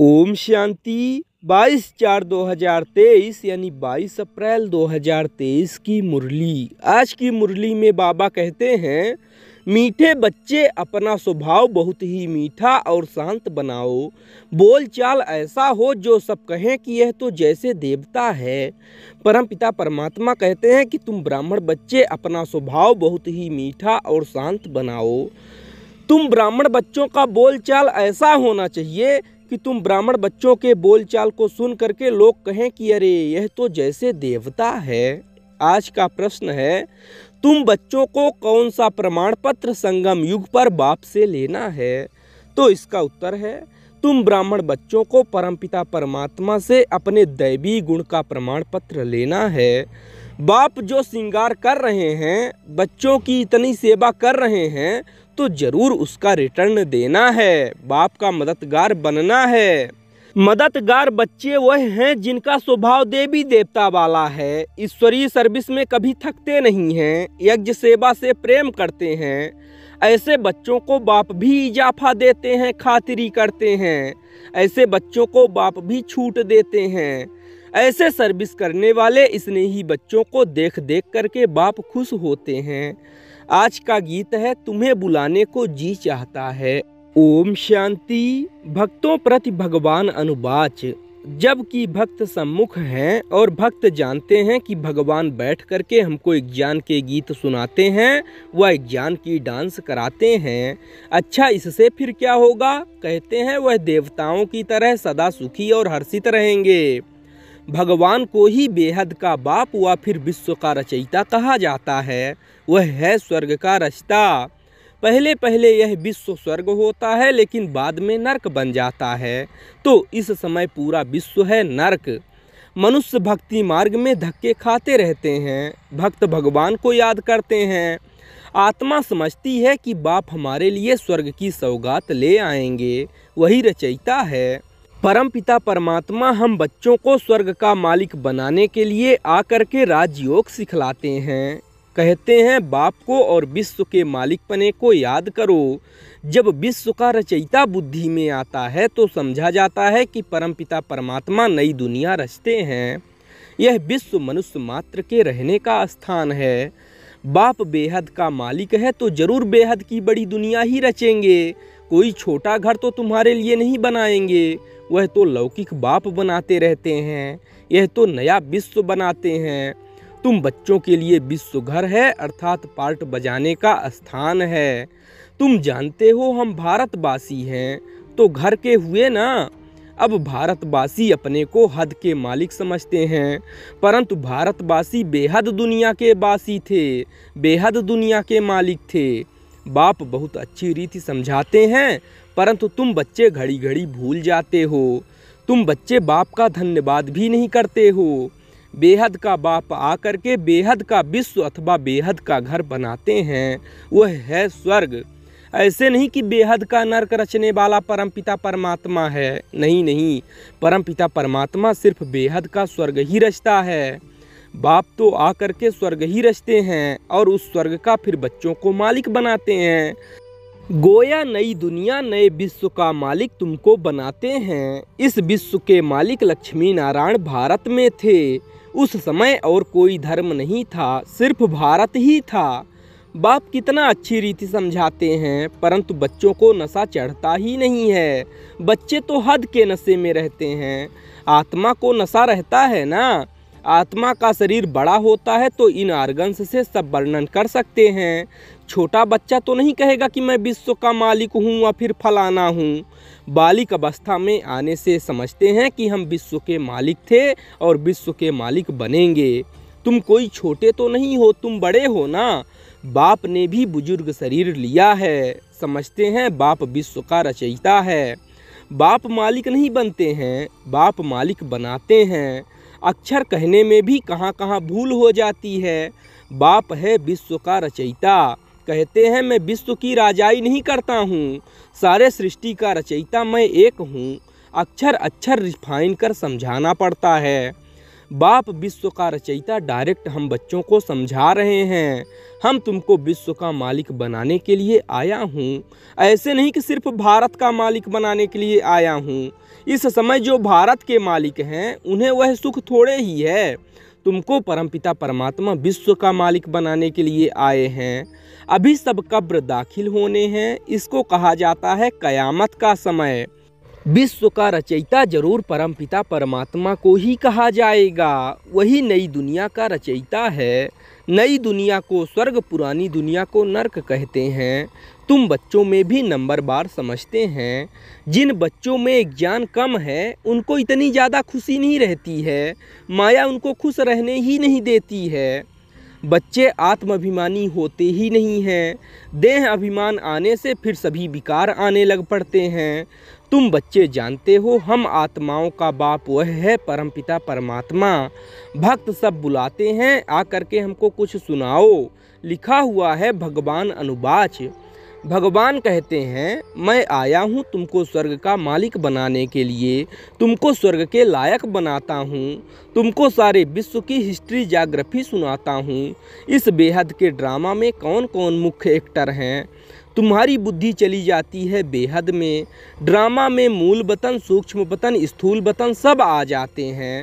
ओम शांति 22 चार 2023 यानी 22 अप्रैल 2023 की मुरली आज की मुरली में बाबा कहते हैं मीठे बच्चे अपना स्वभाव बहुत ही मीठा और शांत बनाओ बोलचाल ऐसा हो जो सब कहें कि यह तो जैसे देवता है परम पिता परमात्मा कहते हैं कि तुम ब्राह्मण बच्चे अपना स्वभाव बहुत ही मीठा और शांत बनाओ तुम ब्राह्मण बच्चों का बोलचाल ऐसा होना चाहिए कि तुम ब्राह्मण बच्चों के बोलचाल को सुन करके लोग कहें कि अरे यह तो जैसे देवता है आज का प्रश्न है तुम बच्चों को कौन सा प्रमाण पत्र संगम युग पर बाप से लेना है तो इसका उत्तर है तुम ब्राह्मण बच्चों को परमपिता परमात्मा से अपने दैवी गुण का प्रमाण पत्र लेना है बाप जो श्रृंगार कर रहे हैं बच्चों की इतनी सेवा कर रहे हैं तो ज़रूर उसका रिटर्न देना है बाप का मददगार बनना है मददगार बच्चे वह हैं जिनका स्वभाव देवी देवता वाला है ईश्वरीय सर्विस में कभी थकते नहीं हैं यज्ञ सेवा से प्रेम करते हैं ऐसे बच्चों को बाप भी इजाफा देते हैं खातिरी करते हैं ऐसे बच्चों को बाप भी छूट देते हैं ऐसे सर्विस करने वाले स्नेही बच्चों को देख देख करके बाप खुश होते हैं आज का गीत है तुम्हें बुलाने को जी चाहता है ओम शांति भक्तों प्रति भगवान अनुवाच जबकि भक्त सम्मुख हैं और भक्त जानते हैं कि भगवान बैठ करके हमको एक ज्ञान के गीत सुनाते हैं वह ज्ञान की डांस कराते हैं अच्छा इससे फिर क्या होगा कहते हैं वह देवताओं की तरह सदा सुखी और हर्षित रहेंगे भगवान को ही बेहद का बाप हुआ फिर विश्व का रचयिता कहा जाता है वह है स्वर्ग का रास्ता पहले पहले यह विश्व स्वर्ग होता है लेकिन बाद में नरक बन जाता है तो इस समय पूरा विश्व है नरक मनुष्य भक्ति मार्ग में धक्के खाते रहते हैं भक्त भगवान को याद करते हैं आत्मा समझती है कि बाप हमारे लिए स्वर्ग की सौगात ले आएंगे वही रचयिता है परम पिता परमात्मा हम बच्चों को स्वर्ग का मालिक बनाने के लिए आकर के राजयोग सिखलाते हैं कहते हैं बाप को और विश्व के मालिक पने को याद करो जब विश्व का रचयिता बुद्धि में आता है तो समझा जाता है कि परमपिता परमात्मा नई दुनिया रचते हैं यह विश्व मनुष्य मात्र के रहने का स्थान है बाप बेहद का मालिक है तो जरूर बेहद की बड़ी दुनिया ही रचेंगे कोई छोटा घर तो तुम्हारे लिए नहीं बनाएंगे वह तो लौकिक बाप बनाते रहते हैं यह तो नया विश्व बनाते हैं तुम बच्चों के लिए विश्वघर है अर्थात पार्ट बजाने का स्थान है तुम जानते हो हम भारतवासी हैं तो घर के हुए ना अब भारतवासी अपने को हद के मालिक समझते हैं परंतु भारतवासी बेहद दुनिया के वासी थे बेहद दुनिया के मालिक थे बाप बहुत अच्छी रीति समझाते हैं परंतु तुम बच्चे घड़ी घड़ी भूल जाते हो तुम बच्चे बाप का धन्यवाद भी नहीं करते हो बेहद का बाप आकर के बेहद का विश्व अथवा बेहद का घर बनाते हैं वह है स्वर्ग ऐसे नहीं कि बेहद का नर्क रचने वाला परमपिता परमात्मा है नहीं नहीं परमपिता परमात्मा सिर्फ बेहद का स्वर्ग ही रचता है बाप तो आकर के स्वर्ग ही रचते हैं और उस स्वर्ग का फिर बच्चों को मालिक बनाते हैं गोया नई दुनिया नए विश्व का मालिक तुमको बनाते हैं इस विश्व के मालिक लक्ष्मी नारायण भारत में थे उस समय और कोई धर्म नहीं था सिर्फ भारत ही था बाप कितना अच्छी रीति समझाते हैं परंतु बच्चों को नशा चढ़ता ही नहीं है बच्चे तो हद के नशे में रहते हैं आत्मा को नशा रहता है ना आत्मा का शरीर बड़ा होता है तो इन आर्गन्स से सब वर्णन कर सकते हैं छोटा बच्चा तो नहीं कहेगा कि मैं विश्व का मालिक हूँ या फिर फलाना हूँ बालिक अवस्था में आने से समझते हैं कि हम विश्व के मालिक थे और विश्व के मालिक बनेंगे तुम कोई छोटे तो नहीं हो तुम बड़े हो ना बाप ने भी बुजुर्ग शरीर लिया है समझते हैं बाप विश्व का रचयिता है बाप मालिक नहीं बनते हैं बाप मालिक बनाते हैं अक्षर कहने में भी कहाँ कहाँ भूल हो जाती है बाप है विश्व का रचयिता कहते हैं मैं विश्व की राजाई नहीं करता हूँ सारे सृष्टि का रचयिता मैं एक हूँ अक्षर अक्षर रिफाइन कर समझाना पड़ता है बाप विश्व का रचयिता डायरेक्ट हम बच्चों को समझा रहे हैं हम तुमको विश्व का मालिक बनाने के लिए आया हूँ ऐसे नहीं कि सिर्फ भारत का मालिक बनाने के लिए आया हूँ इस समय जो भारत के मालिक हैं उन्हें वह सुख थोड़े ही है तुमको परमपिता परमात्मा विश्व का मालिक बनाने के लिए आए हैं अभी सब कब्र दाखिल होने हैं इसको कहा जाता है कयामत का समय विश्व का रचयिता जरूर परमपिता परमात्मा को ही कहा जाएगा वही नई दुनिया का रचयिता है नई दुनिया को स्वर्ग पुरानी दुनिया को नरक कहते हैं तुम बच्चों में भी नंबर बार समझते हैं जिन बच्चों में ज्ञान कम है उनको इतनी ज़्यादा खुशी नहीं रहती है माया उनको खुश रहने ही नहीं देती है बच्चे आत्माभिमानी होते ही नहीं हैं देह अभिमान आने से फिर सभी विकार आने लग पड़ते हैं तुम बच्चे जानते हो हम आत्माओं का बाप वह है परमपिता परमात्मा भक्त सब बुलाते हैं आकर के हमको कुछ सुनाओ लिखा हुआ है भगवान अनुबाच भगवान कहते हैं मैं आया हूँ तुमको स्वर्ग का मालिक बनाने के लिए तुमको स्वर्ग के लायक बनाता हूँ तुमको सारे विश्व की हिस्ट्री जाग्रफी सुनाता हूँ इस बेहद के ड्रामा में कौन कौन मुख्य एक्टर हैं तुम्हारी बुद्धि चली जाती है बेहद में ड्रामा में मूल बतन सूक्ष्म बतन स्थूल बतन सब आ जाते हैं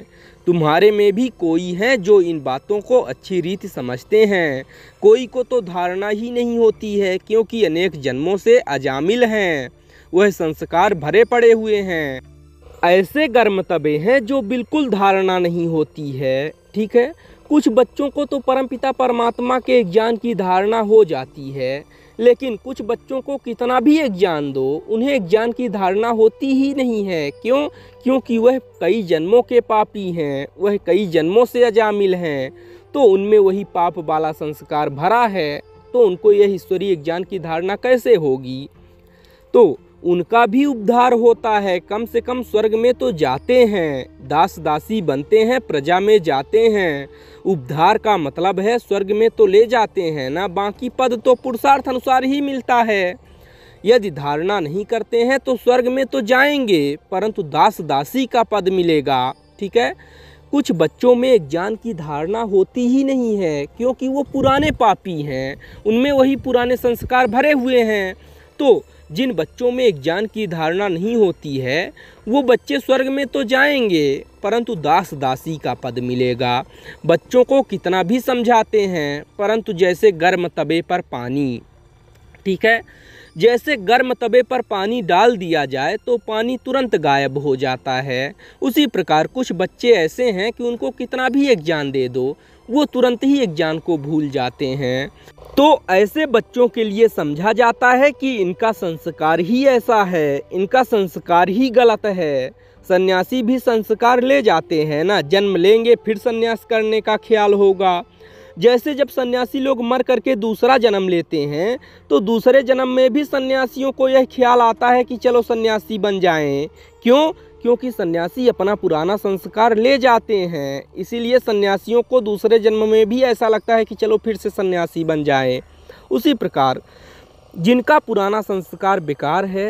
तुम्हारे में भी कोई है जो इन बातों को अच्छी रीति समझते हैं कोई को तो धारणा ही नहीं होती है क्योंकि अनेक जन्मों से अजामिल हैं वह संस्कार भरे पड़े हुए हैं ऐसे गर्म तबे हैं जो बिल्कुल धारणा नहीं होती है ठीक है कुछ बच्चों को तो परमपिता परमात्मा के ज्ञान की धारणा हो जाती है लेकिन कुछ बच्चों को कितना भी ज्ञान दो उन्हें ज्ञान की धारणा होती ही नहीं है क्यों क्योंकि वह कई जन्मों के पापी हैं वह कई जन्मों से अजामिल हैं तो उनमें वही पाप वाला संस्कार भरा है तो उनको यह ईश्वरीय ज्ञान की धारणा कैसे होगी तो उनका भी उद्धार होता है कम से कम स्वर्ग में तो जाते हैं दास दासी बनते हैं प्रजा में जाते हैं उपधार का मतलब है स्वर्ग में तो ले जाते हैं ना बाकी पद तो पुरुषार्थ अनुसार ही मिलता है यदि धारणा नहीं करते हैं तो स्वर्ग में तो जाएंगे परंतु दास दासी का पद मिलेगा ठीक है कुछ बच्चों में ज्ञान की धारणा होती ही नहीं है क्योंकि वो पुराने पापी हैं उनमें वही पुराने संस्कार भरे हुए हैं तो जिन बच्चों में ज्ञान की धारणा नहीं होती है वो बच्चे स्वर्ग में तो जाएंगे परंतु दास दासी का पद मिलेगा बच्चों को कितना भी समझाते हैं परंतु जैसे गर्म तबे पर पानी ठीक है जैसे गर्म तबे पर पानी डाल दिया जाए तो पानी तुरंत गायब हो जाता है उसी प्रकार कुछ बच्चे ऐसे हैं कि उनको कितना भी एग्जाम दे दो वो तुरंत ही एग्जाम को भूल जाते हैं तो ऐसे बच्चों के लिए समझा जाता है कि इनका संस्कार ही ऐसा है इनका संस्कार ही गलत है सन्यासी भी संस्कार ले जाते हैं ना जन्म लेंगे फिर सन्यास करने का ख्याल होगा जैसे जब सन्यासी लोग मर करके दूसरा जन्म लेते हैं तो दूसरे जन्म में भी सन्यासियों को यह ख्याल आता है कि चलो सन्यासी बन जाएं क्यों क्योंकि सन्यासी अपना पुराना संस्कार ले जाते हैं इसीलिए सन्यासियों को दूसरे जन्म में भी ऐसा लगता है कि चलो फिर से सन्यासी बन जाए उसी प्रकार जिनका पुराना संस्कार बेकार है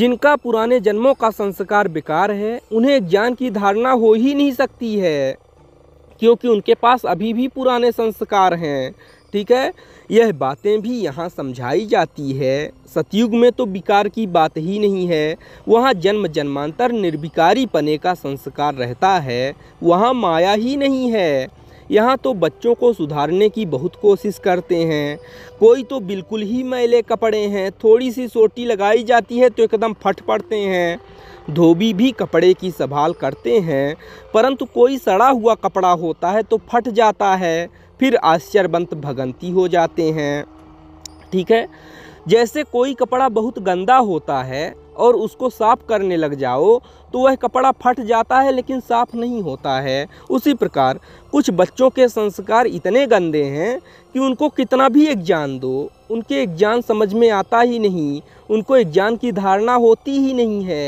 जिनका पुराने जन्मों का संस्कार बेकार है उन्हें ज्ञान की धारणा हो ही नहीं सकती है क्योंकि उनके पास अभी भी पुराने संस्कार हैं ठीक है यह बातें भी यहाँ समझाई जाती है सतयुग में तो विकार की बात ही नहीं है वहाँ जन्म जन्मांतर निर्विकारी पने का संस्कार रहता है वहाँ माया ही नहीं है यहाँ तो बच्चों को सुधारने की बहुत कोशिश करते हैं कोई तो बिल्कुल ही मैले कपड़े हैं थोड़ी सी सोटी लगाई जाती है तो एकदम फट पड़ते हैं धोबी भी कपड़े की संभाल करते हैं परंतु कोई सड़ा हुआ कपड़ा होता है तो फट जाता है फिर आश्चर्यवंत भगंती हो जाते हैं ठीक है जैसे कोई कपड़ा बहुत गंदा होता है और उसको साफ करने लग जाओ तो वह कपड़ा फट जाता है लेकिन साफ नहीं होता है उसी प्रकार कुछ बच्चों के संस्कार इतने गंदे हैं कि उनको कितना भी एग्जाम दो उनके एग्जाम समझ में आता ही नहीं उनको एग्जाम की धारणा होती ही नहीं है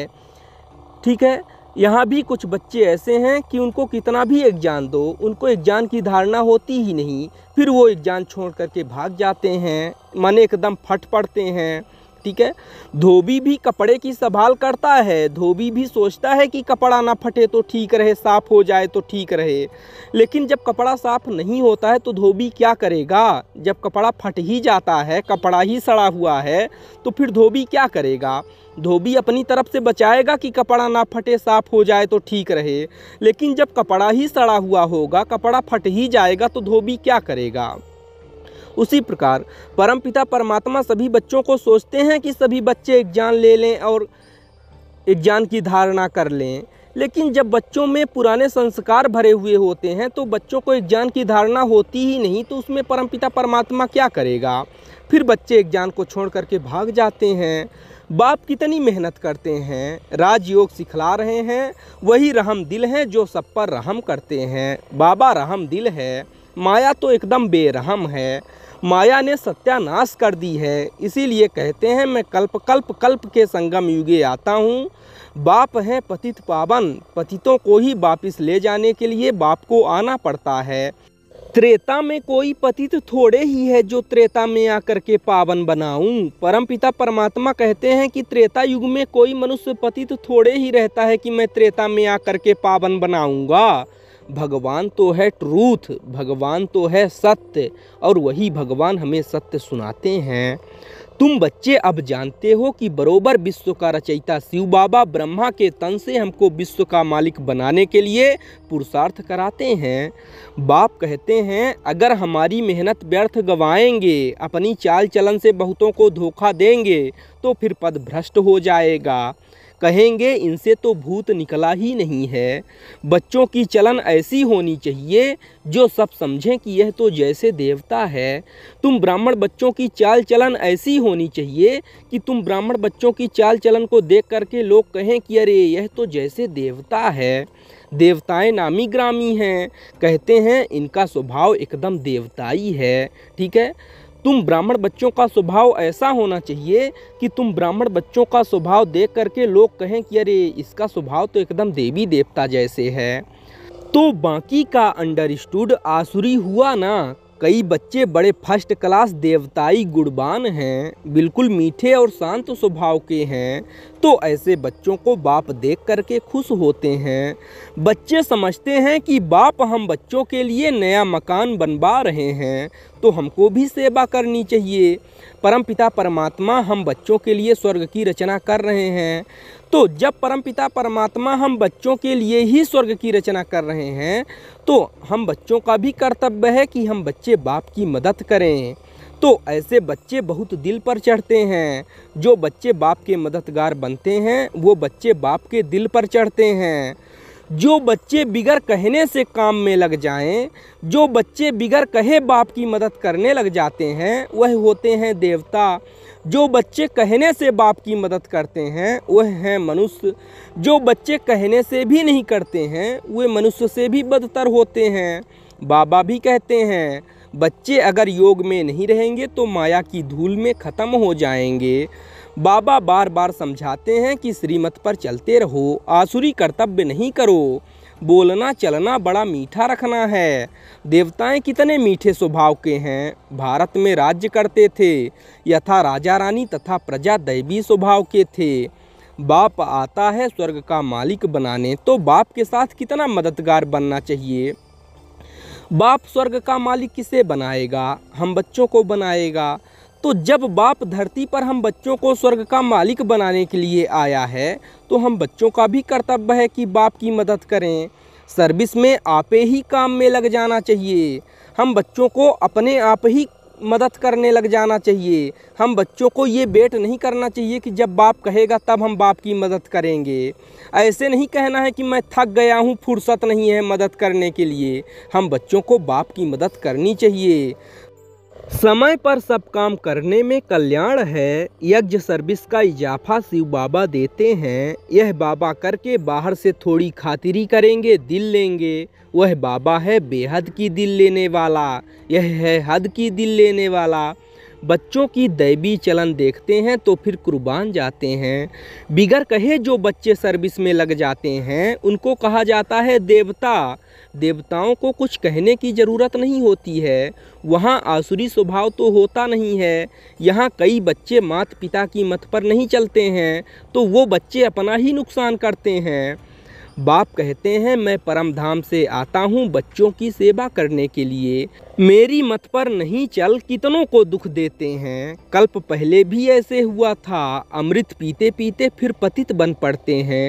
ठीक है यहाँ भी कुछ बच्चे ऐसे हैं कि उनको कितना भी एग्ज़ाम दो उनको एग्ज़ाम की धारणा होती ही नहीं फिर वो एग्ज़ाम छोड़ करके भाग जाते हैं मन एकदम फट पड़ते हैं ठीक है धोबी भी कपड़े की संभाल करता है धोबी भी सोचता है कि कपड़ा ना फटे तो ठीक रहे साफ़ हो जाए तो ठीक रहे लेकिन जब कपड़ा साफ़ नहीं होता है तो धोबी क्या करेगा जब कपड़ा फट ही जाता है कपड़ा ही सड़ा हुआ है तो फिर धोबी क्या करेगा धोबी अपनी तरफ से बचाएगा कि कपड़ा ना फटे साफ हो जाए तो ठीक रहे लेकिन जब कपड़ा ही सड़ा हुआ होगा कपड़ा फट ही जाएगा तो धोबी क्या करेगा उसी प्रकार परमपिता परमात्मा सभी बच्चों को सोचते हैं कि सभी बच्चे एग्जाम ले लें और एग्जाम की धारणा कर लें लेकिन जब बच्चों में पुराने संस्कार भरे हुए होते हैं तो बच्चों को एग्जाम की धारणा होती ही नहीं तो उसमें परमपिता परमात्मा क्या करेगा फिर बच्चे एक जान को छोड़ करके भाग जाते हैं बाप कितनी मेहनत करते हैं राजयोग सिखला रहे हैं वही रहम दिल हैं जो सब पर रहम करते हैं बाबा रहम दिल है माया तो एकदम बेरहम है माया ने सत्यानाश कर दी है इसीलिए कहते हैं मैं कल्प कल्प कल्प के संगम युगे आता हूँ बाप हैं पतित पावन पतितों को ही वापिस ले जाने के लिए बाप को आना पड़ता है त्रेता में कोई पतित थोड़े ही है जो त्रेता में आकर के पावन बनाऊं परमपिता परमात्मा कहते हैं कि त्रेता युग में कोई मनुष्य पतित थोड़े ही रहता है कि मैं त्रेता में आकर के पावन बनाऊंगा भगवान तो है ट्रूथ भगवान तो है सत्य और वही भगवान हमें सत्य सुनाते हैं तुम बच्चे अब जानते हो कि बरोबर विश्व का रचयिता शिव बाबा ब्रह्मा के तन से हमको विश्व का मालिक बनाने के लिए पुरुषार्थ कराते हैं बाप कहते हैं अगर हमारी मेहनत व्यर्थ गवाएंगे अपनी चाल चलन से बहुतों को धोखा देंगे तो फिर पद भ्रष्ट हो जाएगा कहेंगे इनसे तो भूत निकला ही नहीं है बच्चों की चलन ऐसी होनी चाहिए जो सब समझें कि यह तो जैसे देवता है तुम ब्राह्मण बच्चों की चाल चलन ऐसी होनी चाहिए कि तुम ब्राह्मण बच्चों की चाल चलन को देख करके लोग कहें कि अरे यह तो जैसे देवता है देवताएं नामी ग्रामी हैं कहते हैं इनका स्वभाव एकदम देवताई है ठीक है तुम ब्राह्मण बच्चों का स्वभाव ऐसा होना चाहिए कि तुम ब्राह्मण बच्चों का स्वभाव देख करके लोग कहें कि अरे इसका स्वभाव तो एकदम देवी देवता जैसे है तो बाकी का अंडरस्टूड आसुरी हुआ ना कई बच्चे बड़े फर्स्ट क्लास देवताई गुणवान हैं बिल्कुल मीठे और शांत स्वभाव के हैं तो ऐसे बच्चों को बाप देख करके खुश होते हैं बच्चे समझते हैं कि बाप हम बच्चों के लिए नया मकान बनवा रहे हैं तो हमको भी सेवा करनी चाहिए परमपिता परमात्मा हम बच्चों के लिए स्वर्ग की रचना कर रहे हैं तो जब परमपिता परमात्मा हम बच्चों के लिए ही स्वर्ग की रचना कर रहे हैं तो हम बच्चों का भी कर्तव्य है कि हम बच्चे बाप की मदद करें तो ऐसे बच्चे बहुत दिल पर चढ़ते हैं जो बच्चे बाप के मददगार बनते हैं वो बच्चे बाप के दिल पर चढ़ते हैं जो बच्चे बिगर कहने से काम में लग जाएं, जो बच्चे बिगर कहे बाप की मदद करने लग जाते हैं वह होते हैं देवता जो बच्चे कहने से बाप की मदद करते हैं वह हैं मनुष्य जो बच्चे कहने से भी नहीं करते हैं वे मनुष्य से भी बदतर होते हैं बाबा भी कहते हैं बच्चे अगर योग में नहीं रहेंगे तो माया की धूल में ख़त्म हो जाएंगे बाबा बार बार समझाते हैं कि श्रीमत पर चलते रहो आसुरी कर्तव्य नहीं करो बोलना चलना बड़ा मीठा रखना है देवताएं कितने मीठे स्वभाव के हैं भारत में राज्य करते थे यथा राजा रानी तथा प्रजा दैवी स्वभाव के थे बाप आता है स्वर्ग का मालिक बनाने तो बाप के साथ कितना मददगार बनना चाहिए बाप स्वर्ग का मालिक किसे बनाएगा हम बच्चों को बनाएगा तो जब बाप धरती पर हम बच्चों को स्वर्ग का मालिक बनाने के लिए आया है तो हम बच्चों का भी कर्तव्य है कि बाप की मदद करें सर्विस में आपे ही काम में लग जाना चाहिए हम बच्चों को अपने आप ही मदद करने लग जाना चाहिए हम बच्चों को ये वेट नहीं करना चाहिए कि जब बाप कहेगा तब हम बाप की मदद करेंगे ऐसे नहीं कहना है कि मैं थक गया हूँ फुर्सत नहीं है मदद करने के लिए हम बच्चों को बाप की मदद करनी चाहिए समय पर सब काम करने में कल्याण है यज्ञ सर्विस का इजाफा शिव बाबा देते हैं यह बाबा करके बाहर से थोड़ी खातिरी करेंगे दिल लेंगे वह बाबा है बेहद की दिल लेने वाला यह है हद की दिल लेने वाला बच्चों की दैवी चलन देखते हैं तो फिर कुर्बान जाते हैं बिगर कहे जो बच्चे सर्विस में लग जाते हैं उनको कहा जाता है देवता देवताओं को कुछ कहने की ज़रूरत नहीं होती है वहाँ आसुरी स्वभाव तो होता नहीं है यहाँ कई बच्चे माता पिता की मत पर नहीं चलते हैं तो वो बच्चे अपना ही नुकसान करते हैं बाप कहते हैं मैं परम धाम से आता हूँ बच्चों की सेवा करने के लिए मेरी मत पर नहीं चल कितनों को दुख देते हैं कल्प पहले भी ऐसे हुआ था अमृत पीते पीते फिर पतित बन पड़ते हैं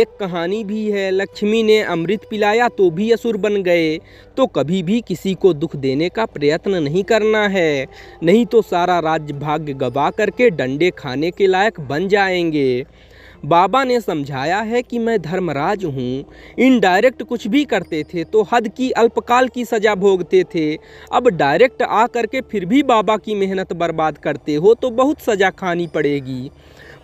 एक कहानी भी है लक्ष्मी ने अमृत पिलाया तो भी असुर बन गए तो कभी भी किसी को दुख देने का प्रयत्न नहीं करना है नहीं तो सारा राज्य भाग्य गवा करके डंडे खाने के लायक बन जाएंगे बाबा ने समझाया है कि मैं धर्मराज हूँ इनडायरेक्ट कुछ भी करते थे तो हद की अल्पकाल की सज़ा भोगते थे अब डायरेक्ट आ करके फिर भी बाबा की मेहनत बर्बाद करते हो तो बहुत सज़ा खानी पड़ेगी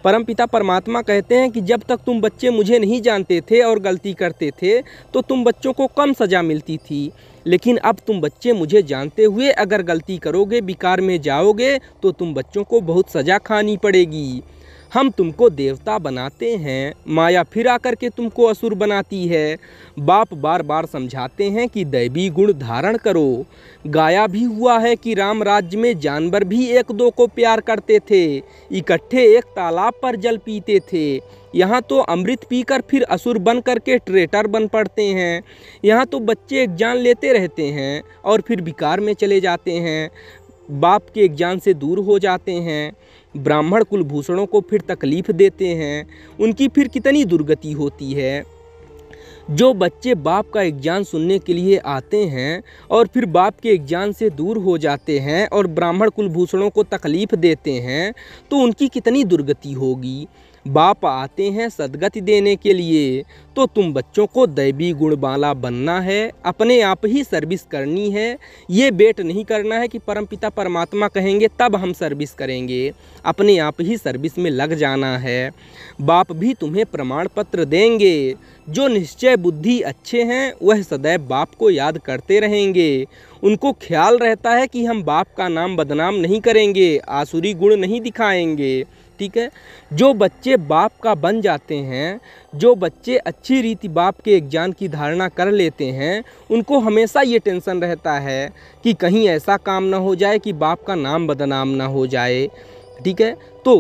परमपिता परमात्मा कहते हैं कि जब तक तुम बच्चे मुझे नहीं जानते थे और गलती करते थे तो तुम बच्चों को कम सज़ा मिलती थी लेकिन अब तुम बच्चे मुझे जानते हुए अगर गलती करोगे विकार में जाओगे तो तुम बच्चों को बहुत सज़ा खानी पड़ेगी हम तुमको देवता बनाते हैं माया फिर आकर के तुमको असुर बनाती है बाप बार बार समझाते हैं कि दैवी गुण धारण करो गाया भी हुआ है कि राम राज्य में जानवर भी एक दो को प्यार करते थे इकट्ठे एक तालाब पर जल पीते थे यहाँ तो अमृत पीकर फिर असुर बन करके ट्रेटर बन पड़ते हैं यहाँ तो बच्चे एग्जाम लेते रहते हैं और फिर विकार में चले जाते हैं बाप के एग्जाम से दूर हो जाते हैं ब्राह्मण कुलभूषणों को फिर तकलीफ़ देते हैं उनकी फिर कितनी दुर्गति होती है जो बच्चे बाप का एग्जाम सुनने के लिए आते हैं और फिर बाप के एग्जाम से दूर हो जाते हैं और ब्राह्मण कुलभूषणों को तकलीफ़ देते हैं तो उनकी कितनी दुर्गति होगी बाप आते हैं सदगति देने के लिए तो तुम बच्चों को दैवी गुण वाला बनना है अपने आप ही सर्विस करनी है ये वेट नहीं करना है कि परमपिता परमात्मा कहेंगे तब हम सर्विस करेंगे अपने आप ही सर्विस में लग जाना है बाप भी तुम्हें प्रमाण पत्र देंगे जो निश्चय बुद्धि अच्छे हैं वह सदैव बाप को याद करते रहेंगे उनको ख्याल रहता है कि हम बाप का नाम बदनाम नहीं करेंगे आसुरी गुण नहीं दिखाएंगे ठीक है जो बच्चे बाप का बन जाते हैं जो बच्चे अच्छी रीति बाप के एग्जाम की धारणा कर लेते हैं उनको हमेशा ये टेंशन रहता है कि कहीं ऐसा काम ना हो जाए कि बाप का नाम बदनाम ना हो जाए ठीक है तो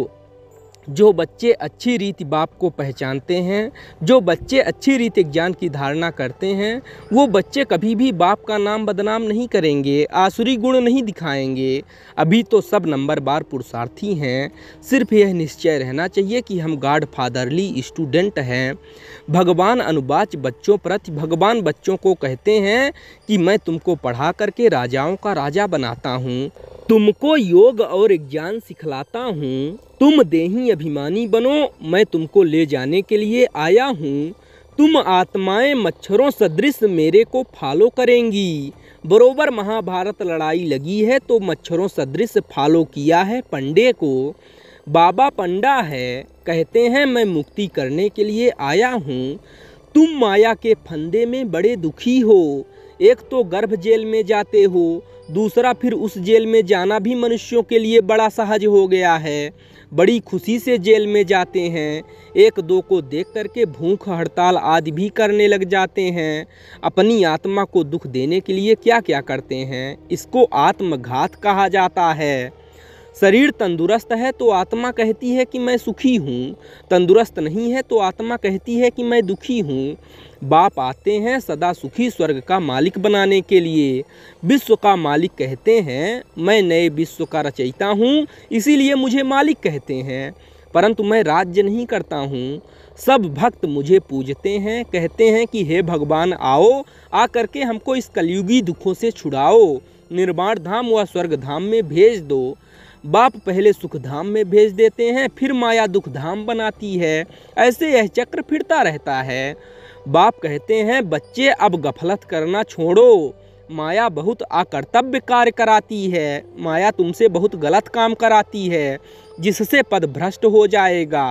जो बच्चे अच्छी रीति बाप को पहचानते हैं जो बच्चे अच्छी रीति ज्ञान की धारणा करते हैं वो बच्चे कभी भी बाप का नाम बदनाम नहीं करेंगे आसुरी गुण नहीं दिखाएंगे अभी तो सब नंबर बार पुरुषार्थी हैं सिर्फ यह निश्चय रहना चाहिए कि हम गाड फादरली स्टूडेंट हैं भगवान अनुवाच बच्चों प्रति भगवान बच्चों को कहते हैं कि मैं तुमको पढ़ा करके राजाओं का राजा बनाता हूँ तुमको योग और ज्ञान सिखलाता हूँ तुम देही अभिमानी बनो मैं तुमको ले जाने के लिए आया हूँ तुम आत्माएं मच्छरों सदृश मेरे को फॉलो करेंगी बरोबर महाभारत लड़ाई लगी है तो मच्छरों सदृश फॉलो किया है पंडे को बाबा पंडा है कहते हैं मैं मुक्ति करने के लिए आया हूँ तुम माया के फंदे में बड़े दुखी हो एक तो गर्भ जेल में जाते हो दूसरा फिर उस जेल में जाना भी मनुष्यों के लिए बड़ा सहज हो गया है बड़ी खुशी से जेल में जाते हैं एक दो को देख करके भूख हड़ताल आदि भी करने लग जाते हैं अपनी आत्मा को दुख देने के लिए क्या क्या करते हैं इसको आत्मघात कहा जाता है शरीर तंदुरुस्त है तो आत्मा कहती है कि मैं सुखी हूँ तंदुरुस्त नहीं है तो आत्मा कहती है कि मैं दुखी हूँ बाप आते हैं सदा सुखी स्वर्ग का मालिक बनाने के लिए विश्व का मालिक कहते हैं मैं नए विश्व का रचयिता हूँ इसीलिए मुझे मालिक कहते हैं परंतु मैं राज्य नहीं करता हूँ सब भक्त मुझे पूजते हैं कहते हैं कि हे भगवान आओ आ करके हमको इस कलयुगी दुखों से छुड़ाओ निर्माण धाम व स्वर्ग धाम में भेज दो बाप पहले सुखधाम में भेज देते हैं फिर माया दुखधाम बनाती है ऐसे यह चक्र फिरता रहता है बाप कहते हैं बच्चे अब गफलत करना छोड़ो माया बहुत अकर्तव्य कार्य कराती है माया तुमसे बहुत गलत काम कराती है जिससे पद भ्रष्ट हो जाएगा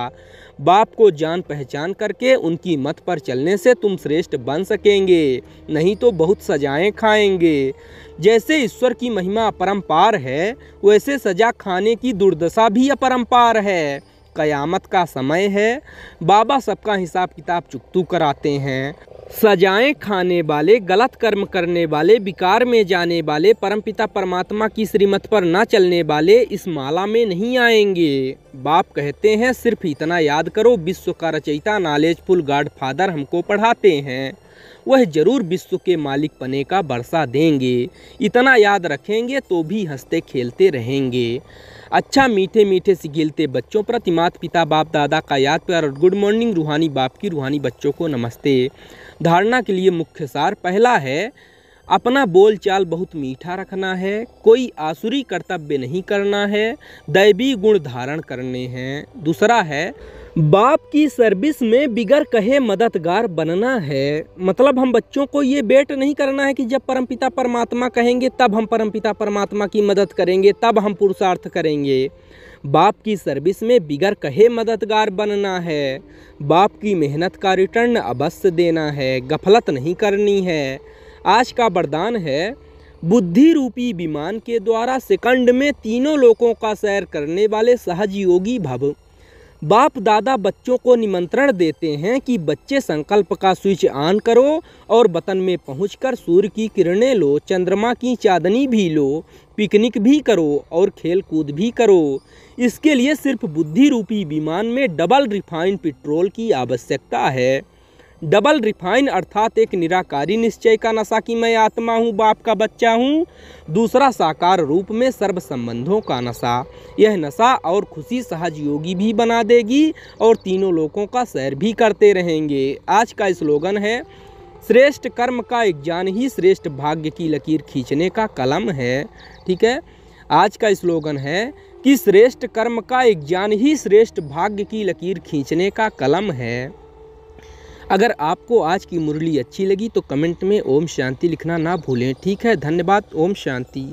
बाप को जान पहचान करके उनकी मत पर चलने से तुम श्रेष्ठ बन सकेंगे नहीं तो बहुत सजाएं खाएंगे जैसे ईश्वर की महिमा अपरम्पार है वैसे सजा खाने की दुर्दशा भी अपरम्पार है कयामत का समय है बाबा सबका हिसाब किताब चुकतू कराते हैं सजाएं खाने वाले गलत कर्म करने वाले विकार में जाने वाले परमपिता परमात्मा की श्रीमत पर ना चलने वाले इस माला में नहीं आएंगे बाप कहते हैं सिर्फ इतना याद करो विश्व का रचयिता नॉलेजफुल गाड फादर हमको पढ़ाते हैं वह जरूर विश्व के मालिक पने का बरसा देंगे इतना याद रखेंगे तो भी हंसते खेलते रहेंगे अच्छा मीठे मीठे से खेलते बच्चों प्रतिमात पिता बाप दादा का याद प्यार गुड मॉर्निंग रूहानी बाप की रूहानी बच्चों को नमस्ते धारणा के लिए मुख्य सार पहला है अपना बोलचाल बहुत मीठा रखना है कोई आसुरी कर्तव्य नहीं करना है दैवी गुण धारण करने हैं दूसरा है बाप की सर्विस में बिगर कहे मददगार बनना है मतलब हम बच्चों को ये वेट नहीं करना है कि जब परमपिता परमात्मा कहेंगे तब हम परमपिता परमात्मा की मदद करेंगे तब हम पुरुषार्थ करेंगे बाप की सर्विस में बिगर कहे मददगार बनना है बाप की मेहनत का रिटर्न अवश्य देना है गफलत नहीं करनी है आज का वरदान है बुद्धि रूपी विमान के द्वारा सेकंड में तीनों लोगों का सैर करने वाले सहजयोगी भव बाप दादा बच्चों को निमंत्रण देते हैं कि बच्चे संकल्प का स्विच ऑन करो और वतन में पहुँच सूर्य की किरणें लो चंद्रमा की चांदनी भी लो पिकनिक भी करो और खेल कूद भी करो इसके लिए सिर्फ बुद्धि रूपी विमान में डबल रिफाइंड पेट्रोल की आवश्यकता है डबल रिफाइन अर्थात एक निराकारी निश्चय का नशा कि मैं आत्मा हूँ बाप का बच्चा हूँ दूसरा साकार रूप में सर्व संबंधों का नशा यह नशा और खुशी सहज योगी भी बना देगी और तीनों लोगों का सैर भी करते रहेंगे आज का स्लोगन है श्रेष्ठ कर्म का एक ज्ञान ही श्रेष्ठ भाग्य की लकीर खींचने का कलम है ठीक है आज का स्लोगन है कि श्रेष्ठ कर्म का एक ज्ञान ही श्रेष्ठ भाग्य की लकीर खींचने का कलम है अगर आपको आज की मुरली अच्छी लगी तो कमेंट में ओम शांति लिखना ना भूलें ठीक है धन्यवाद ओम शांति